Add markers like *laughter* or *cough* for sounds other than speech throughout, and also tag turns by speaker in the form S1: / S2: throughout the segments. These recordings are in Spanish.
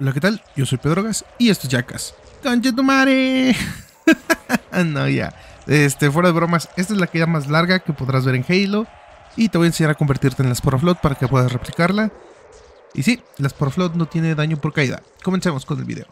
S1: Hola, ¿qué tal? Yo soy Pedro Gas y esto es Jackas. ¡Conche tu *laughs* no, ya. Este, fuera de bromas, esta es la caída más larga que podrás ver en Halo. Y te voy a enseñar a convertirte en la float para que puedas replicarla. Y sí, la float no tiene daño por caída. Comencemos con el video.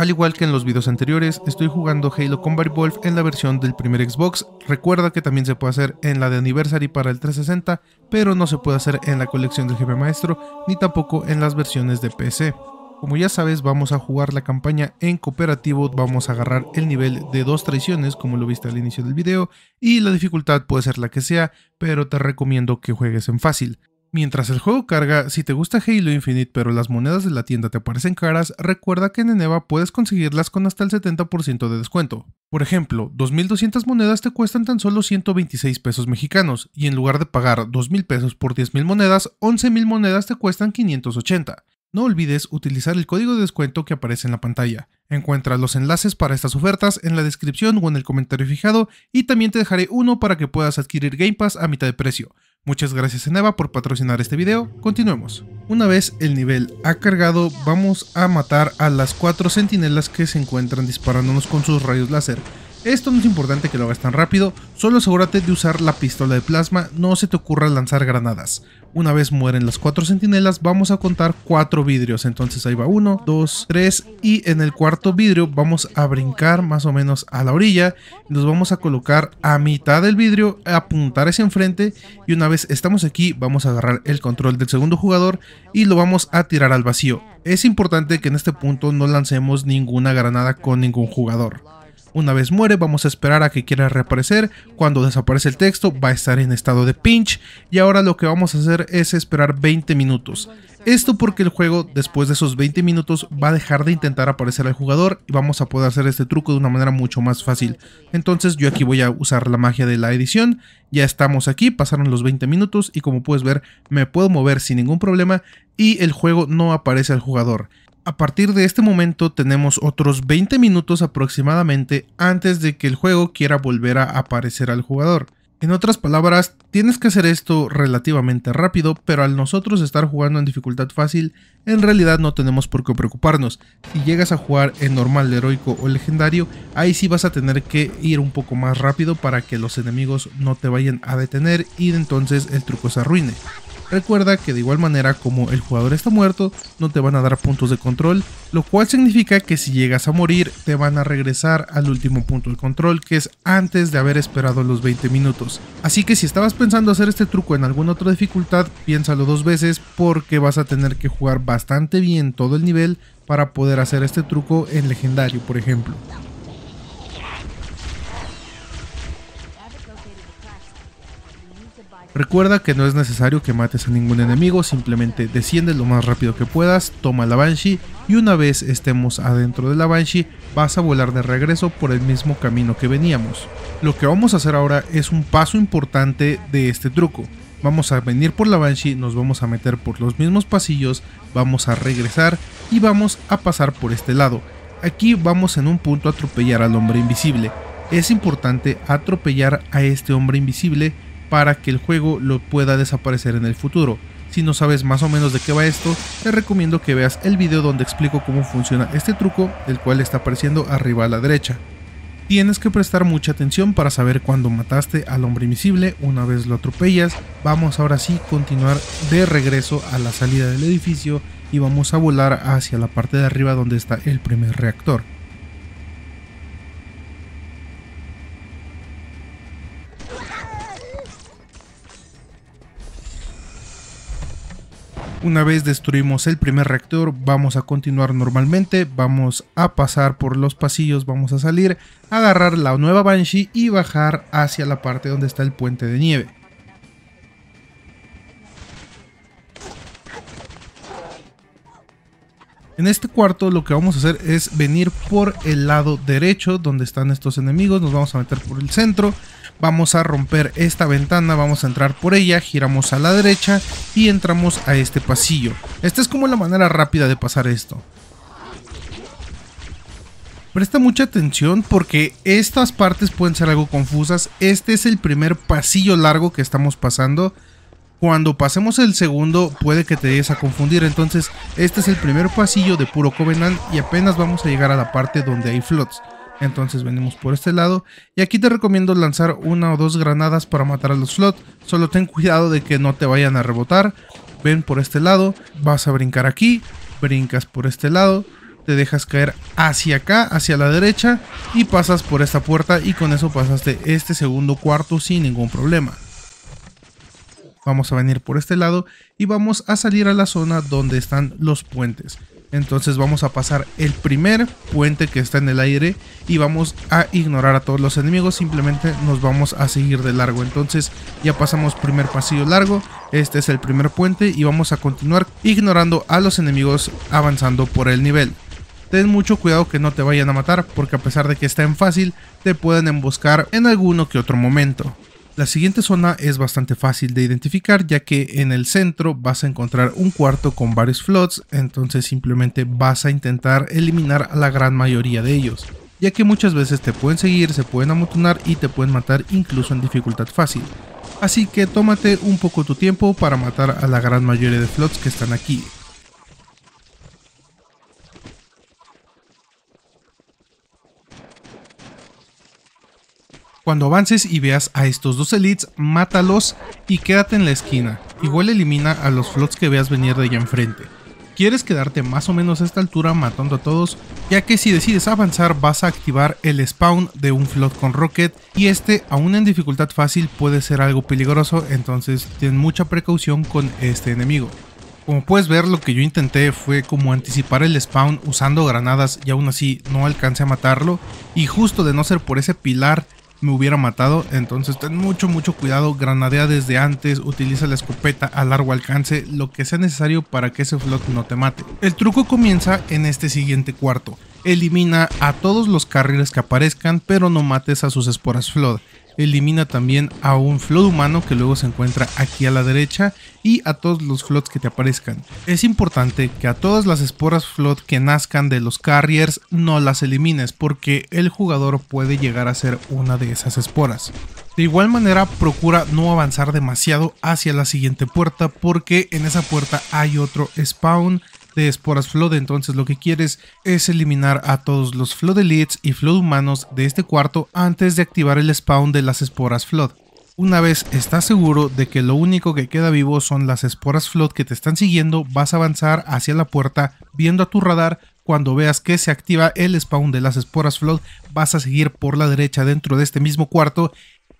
S1: Al igual que en los videos anteriores, estoy jugando Halo Combat Wolf en la versión del primer Xbox. Recuerda que también se puede hacer en la de Anniversary para el 360, pero no se puede hacer en la colección del jefe maestro, ni tampoco en las versiones de PC. Como ya sabes, vamos a jugar la campaña en cooperativo, vamos a agarrar el nivel de dos traiciones, como lo viste al inicio del video, y la dificultad puede ser la que sea, pero te recomiendo que juegues en fácil. Mientras el juego carga, si te gusta Halo Infinite pero las monedas de la tienda te parecen caras, recuerda que en Eneva puedes conseguirlas con hasta el 70% de descuento. Por ejemplo, 2.200 monedas te cuestan tan solo 126 pesos mexicanos, y en lugar de pagar 2.000 pesos por 10.000 monedas, 11.000 monedas te cuestan 580. No olvides utilizar el código de descuento que aparece en la pantalla. Encuentra los enlaces para estas ofertas en la descripción o en el comentario fijado y también te dejaré uno para que puedas adquirir Game Pass a mitad de precio. Muchas gracias Eneva por patrocinar este video, continuemos. Una vez el nivel ha cargado, vamos a matar a las 4 sentinelas que se encuentran disparándonos con sus rayos láser. Esto no es importante que lo hagas tan rápido, solo asegúrate de usar la pistola de plasma, no se te ocurra lanzar granadas. Una vez mueren las cuatro sentinelas vamos a contar cuatro vidrios, entonces ahí va 1, 2, 3 y en el cuarto vidrio vamos a brincar más o menos a la orilla, nos vamos a colocar a mitad del vidrio, apuntar hacia enfrente y una vez estamos aquí vamos a agarrar el control del segundo jugador y lo vamos a tirar al vacío. Es importante que en este punto no lancemos ninguna granada con ningún jugador. Una vez muere, vamos a esperar a que quiera reaparecer. Cuando desaparece el texto, va a estar en estado de pinch. Y ahora lo que vamos a hacer es esperar 20 minutos. Esto porque el juego, después de esos 20 minutos, va a dejar de intentar aparecer al jugador y vamos a poder hacer este truco de una manera mucho más fácil. Entonces yo aquí voy a usar la magia de la edición. Ya estamos aquí, pasaron los 20 minutos y como puedes ver, me puedo mover sin ningún problema y el juego no aparece al jugador. A partir de este momento tenemos otros 20 minutos aproximadamente antes de que el juego quiera volver a aparecer al jugador. En otras palabras, tienes que hacer esto relativamente rápido, pero al nosotros estar jugando en dificultad fácil, en realidad no tenemos por qué preocuparnos. Si llegas a jugar en normal, heroico o legendario, ahí sí vas a tener que ir un poco más rápido para que los enemigos no te vayan a detener y entonces el truco se arruine. Recuerda que de igual manera como el jugador está muerto, no te van a dar puntos de control, lo cual significa que si llegas a morir, te van a regresar al último punto de control, que es antes de haber esperado los 20 minutos. Así que si estabas pensando hacer este truco en alguna otra dificultad, piénsalo dos veces porque vas a tener que jugar bastante bien todo el nivel para poder hacer este truco en legendario, por ejemplo. Recuerda que no es necesario que mates a ningún enemigo, simplemente desciende lo más rápido que puedas, toma la Banshee y una vez estemos adentro de la Banshee vas a volar de regreso por el mismo camino que veníamos. Lo que vamos a hacer ahora es un paso importante de este truco. Vamos a venir por la Banshee, nos vamos a meter por los mismos pasillos, vamos a regresar y vamos a pasar por este lado. Aquí vamos en un punto a atropellar al hombre invisible. Es importante atropellar a este hombre invisible para que el juego lo pueda desaparecer en el futuro. Si no sabes más o menos de qué va esto, te recomiendo que veas el video donde explico cómo funciona este truco, el cual está apareciendo arriba a la derecha. Tienes que prestar mucha atención para saber cuándo mataste al hombre invisible, una vez lo atropellas, vamos ahora sí continuar de regreso a la salida del edificio y vamos a volar hacia la parte de arriba donde está el primer reactor. Una vez destruimos el primer reactor, vamos a continuar normalmente, vamos a pasar por los pasillos, vamos a salir, agarrar la nueva Banshee y bajar hacia la parte donde está el puente de nieve. En este cuarto lo que vamos a hacer es venir por el lado derecho donde están estos enemigos, nos vamos a meter por el centro, Vamos a romper esta ventana, vamos a entrar por ella, giramos a la derecha y entramos a este pasillo. Esta es como la manera rápida de pasar esto. Presta mucha atención porque estas partes pueden ser algo confusas. Este es el primer pasillo largo que estamos pasando. Cuando pasemos el segundo puede que te des a confundir, entonces este es el primer pasillo de puro Covenant y apenas vamos a llegar a la parte donde hay flots. Entonces venimos por este lado y aquí te recomiendo lanzar una o dos granadas para matar a los slots. Solo ten cuidado de que no te vayan a rebotar. Ven por este lado, vas a brincar aquí, brincas por este lado, te dejas caer hacia acá, hacia la derecha y pasas por esta puerta y con eso pasaste este segundo cuarto sin ningún problema. Vamos a venir por este lado y vamos a salir a la zona donde están los puentes. Entonces vamos a pasar el primer puente que está en el aire y vamos a ignorar a todos los enemigos, simplemente nos vamos a seguir de largo. Entonces ya pasamos primer pasillo largo, este es el primer puente y vamos a continuar ignorando a los enemigos avanzando por el nivel. Ten mucho cuidado que no te vayan a matar porque a pesar de que está en fácil, te pueden emboscar en alguno que otro momento. La siguiente zona es bastante fácil de identificar ya que en el centro vas a encontrar un cuarto con varios flots, entonces simplemente vas a intentar eliminar a la gran mayoría de ellos, ya que muchas veces te pueden seguir, se pueden amotonar y te pueden matar incluso en dificultad fácil. Así que tómate un poco tu tiempo para matar a la gran mayoría de flots que están aquí, Cuando avances y veas a estos dos elites, mátalos y quédate en la esquina. Igual elimina a los flots que veas venir de allá enfrente. Quieres quedarte más o menos a esta altura matando a todos, ya que si decides avanzar vas a activar el spawn de un flot con rocket y este aún en dificultad fácil puede ser algo peligroso, entonces ten mucha precaución con este enemigo. Como puedes ver lo que yo intenté fue como anticipar el spawn usando granadas y aún así no alcancé a matarlo y justo de no ser por ese pilar me hubiera matado. Entonces ten mucho, mucho cuidado, granadea desde antes, utiliza la escopeta a largo alcance, lo que sea necesario para que ese flot no te mate. El truco comienza en este siguiente cuarto. Elimina a todos los carriers que aparezcan, pero no mates a sus esporas Flood. Elimina también a un Flood humano que luego se encuentra aquí a la derecha y a todos los Floods que te aparezcan. Es importante que a todas las esporas Flood que nazcan de los carriers no las elimines porque el jugador puede llegar a ser una de esas esporas. De igual manera procura no avanzar demasiado hacia la siguiente puerta porque en esa puerta hay otro spawn de esporas Flood, entonces lo que quieres es eliminar a todos los Flood Elites y Flood humanos de este cuarto antes de activar el spawn de las esporas Flood. Una vez estás seguro de que lo único que queda vivo son las esporas Flood que te están siguiendo, vas a avanzar hacia la puerta viendo a tu radar cuando veas que se activa el spawn de las esporas flood, vas a seguir por la derecha dentro de este mismo cuarto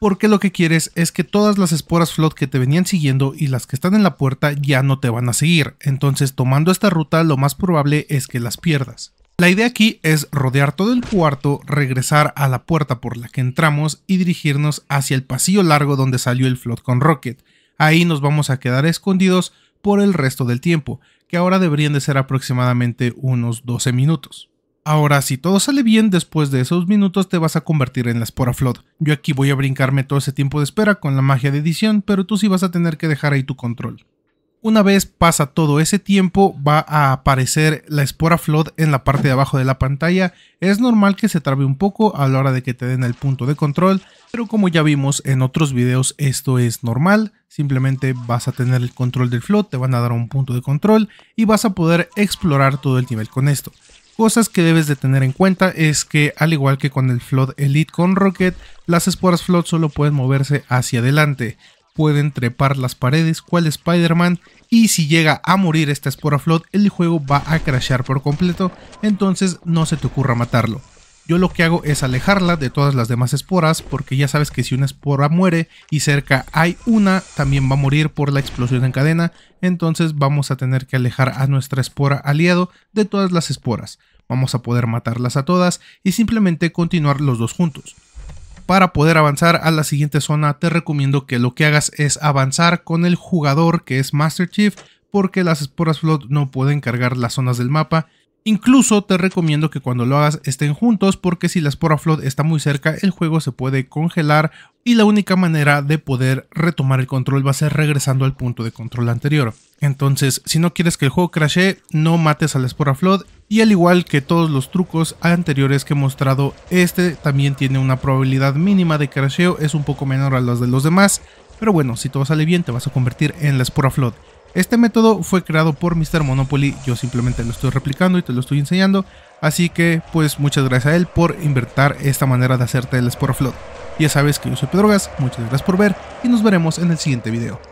S1: porque lo que quieres es que todas las esporas flot que te venían siguiendo y las que están en la puerta ya no te van a seguir, entonces tomando esta ruta lo más probable es que las pierdas. La idea aquí es rodear todo el cuarto, regresar a la puerta por la que entramos y dirigirnos hacia el pasillo largo donde salió el float con Rocket. Ahí nos vamos a quedar escondidos por el resto del tiempo, que ahora deberían de ser aproximadamente unos 12 minutos. Ahora, si todo sale bien, después de esos minutos te vas a convertir en la espora flood. Yo aquí voy a brincarme todo ese tiempo de espera con la magia de edición, pero tú sí vas a tener que dejar ahí tu control. Una vez pasa todo ese tiempo, va a aparecer la espora flood en la parte de abajo de la pantalla. Es normal que se trabe un poco a la hora de que te den el punto de control, pero como ya vimos en otros videos, esto es normal. Simplemente vas a tener el control del flood, te van a dar un punto de control y vas a poder explorar todo el nivel con esto cosas que debes de tener en cuenta es que al igual que con el Flood Elite con Rocket, las esporas Flood solo pueden moverse hacia adelante, pueden trepar las paredes cual Spider-Man y si llega a morir esta espora Flood el juego va a crashear por completo, entonces no se te ocurra matarlo. Yo lo que hago es alejarla de todas las demás esporas porque ya sabes que si una espora muere y cerca hay una, también va a morir por la explosión en cadena, entonces vamos a tener que alejar a nuestra espora aliado de todas las esporas. Vamos a poder matarlas a todas y simplemente continuar los dos juntos. Para poder avanzar a la siguiente zona te recomiendo que lo que hagas es avanzar con el jugador que es Master Chief porque las esporas Flood no pueden cargar las zonas del mapa Incluso te recomiendo que cuando lo hagas estén juntos porque si la espora flood está muy cerca el juego se puede congelar y la única manera de poder retomar el control va a ser regresando al punto de control anterior. Entonces, si no quieres que el juego crashe, no mates a la espora flood y al igual que todos los trucos anteriores que he mostrado, este también tiene una probabilidad mínima de crasheo, es un poco menor a las de los demás, pero bueno, si todo sale bien te vas a convertir en la espora flood. Este método fue creado por Mr. Monopoly, yo simplemente lo estoy replicando y te lo estoy enseñando, así que pues muchas gracias a él por inventar esta manera de hacerte el Float. Ya sabes que yo soy Pedrogas, muchas gracias por ver y nos veremos en el siguiente video.